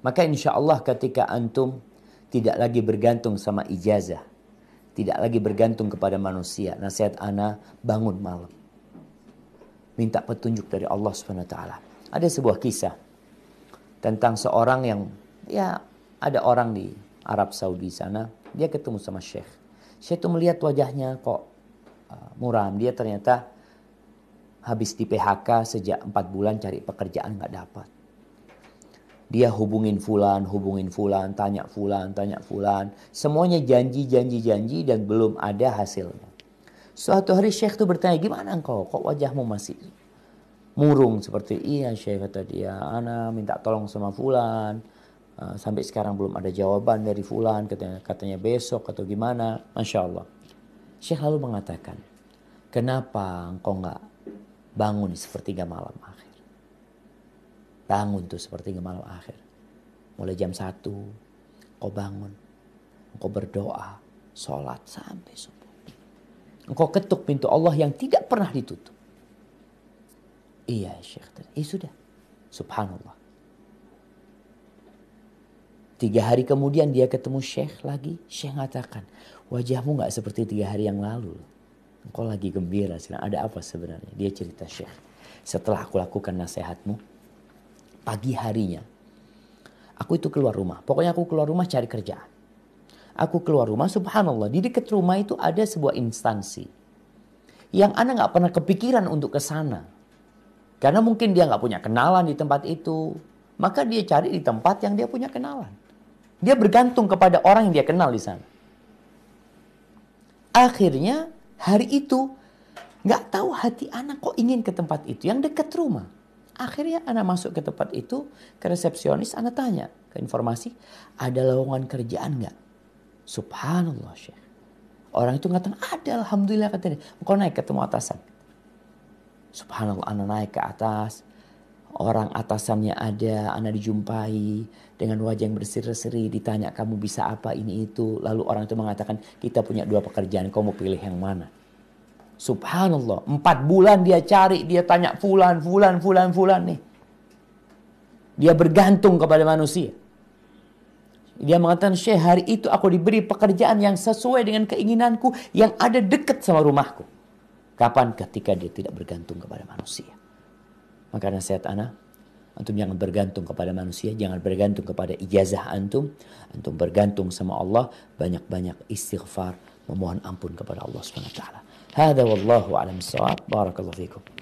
Maka insya Allah ketika antum tidak lagi bergantung sama ijazah. Tidak lagi bergantung kepada manusia. Nasihat ana bangun malam. Minta petunjuk dari Allah subhanahu wa taala. Ada sebuah kisah tentang seorang yang ya ada orang di Arab Saudi sana. Dia ketemu sama Syekh. Syekh itu melihat wajahnya kok e, muram. Dia ternyata habis di PHK sejak 4 bulan cari pekerjaan nggak dapat dia hubungin fulan, hubungin fulan, tanya fulan, tanya fulan. Semuanya janji, janji, janji dan belum ada hasilnya. Suatu hari Syekh itu bertanya, gimana engkau? Kok wajahmu masih murung seperti iya Syekh kata dia, ana minta tolong sama fulan. Eh, sampai sekarang belum ada jawaban dari fulan, katanya, katanya besok atau gimana. Masya Allah. Syekh lalu mengatakan, kenapa engkau nggak bangun sepertiga malam akhir? Bangun tuh seperti malam akhir. Mulai jam 1, kau bangun. kau berdoa, sholat sampai subuh. kau ketuk pintu Allah yang tidak pernah ditutup. Iya Syekh. Eh sudah. Subhanallah. Tiga hari kemudian dia ketemu Syekh lagi. Syekh mengatakan, wajahmu gak seperti tiga hari yang lalu. Engkau lagi gembira, sekarang ada apa sebenarnya? Dia cerita Syekh. Setelah aku lakukan nasihatmu, pagi harinya. Aku itu keluar rumah. Pokoknya aku keluar rumah cari kerja. Aku keluar rumah, subhanallah, di dekat rumah itu ada sebuah instansi. Yang anak gak pernah kepikiran untuk ke sana. Karena mungkin dia gak punya kenalan di tempat itu. Maka dia cari di tempat yang dia punya kenalan. Dia bergantung kepada orang yang dia kenal di sana. Akhirnya hari itu gak tahu hati anak kok ingin ke tempat itu yang dekat rumah. Akhirnya Anda masuk ke tempat itu, ke resepsionis Anda tanya ke informasi, ada lowongan kerjaan nggak? Subhanallah Syekh. Orang itu ngatakan ada Alhamdulillah katanya. Engkau naik ketemu atasan. Subhanallah Anda naik ke atas. Orang atasannya ada, Anda dijumpai dengan wajah yang berseri-seri, ditanya kamu bisa apa ini itu. Lalu orang itu mengatakan kita punya dua pekerjaan, kamu pilih yang mana? Subhanallah. Empat bulan dia cari, dia tanya fulan, fulan, fulan, fulan nih. Dia bergantung kepada manusia. Dia mengatakan, Syekh hari itu aku diberi pekerjaan yang sesuai dengan keinginanku yang ada dekat sama rumahku. Kapan ketika dia tidak bergantung kepada manusia. Maka nasihat anak, antum jangan bergantung kepada manusia, jangan bergantung kepada ijazah antum. Antum bergantung sama Allah, banyak-banyak istighfar, memohon ampun kepada Allah Subhanahu wa taala. هذا والله أعلم الصواب بارك الله فيكم